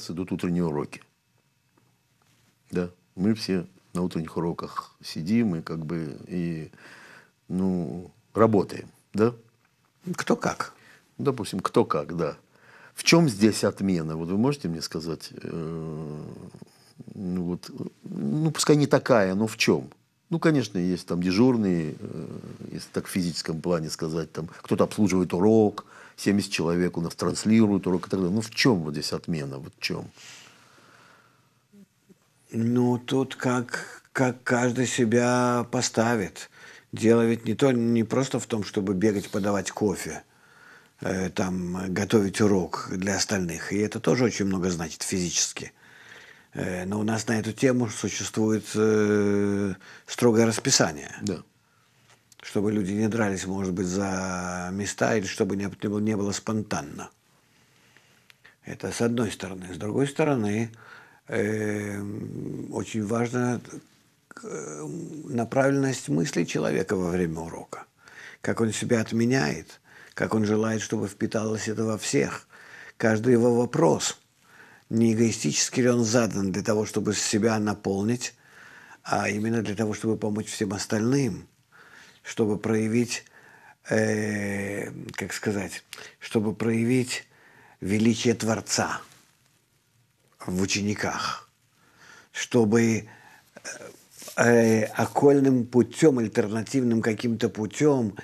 нас идут утренние уроки. Да, мы все на утренних уроках сидим и как бы и ну работаем, да? Кто как? Допустим, кто как, да. В чем здесь отмена? Вот вы можете мне сказать, э, ну, вот, ну пускай не такая, но в чем? Ну, конечно, есть там дежурные э, если так в физическом плане сказать, там кто-то обслуживает урок, 70 человек у нас транслируют урок и так далее. Ну в чем вот здесь отмена, вот в чем? Ну тут как, как каждый себя поставит. Дело ведь не, то, не просто в том, чтобы бегать подавать кофе, э, там, готовить урок для остальных. И это тоже очень много значит физически. Э, но у нас на эту тему существует э, строгое расписание. Да чтобы люди не дрались, может быть, за места, или чтобы не, не было спонтанно. Это с одной стороны. С другой стороны, эм, э, очень важна направленность мысли человека во время урока. Как он себя отменяет, как он желает, чтобы впиталось это во всех. Каждый его вопрос, не эгоистически ли он задан для того, чтобы себя наполнить, а именно для того, чтобы помочь всем остальным – чтобы проявить, э, как сказать, чтобы проявить величие Творца в учениках, чтобы э, э, окольным путем, альтернативным каким-то путем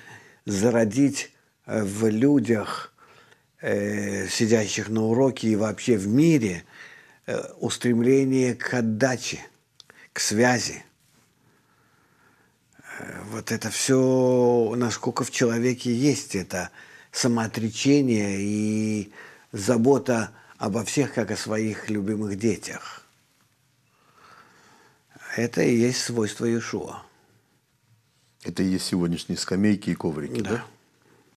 зародить э, в людях, э, сидящих на уроке и вообще в мире, э, устремление к отдаче, к связи – вот это все, насколько в человеке есть это самоотречение и забота обо всех, как о своих любимых детях. Это и есть свойство Иешуа. Это и есть сегодняшние скамейки и коврики, да? да?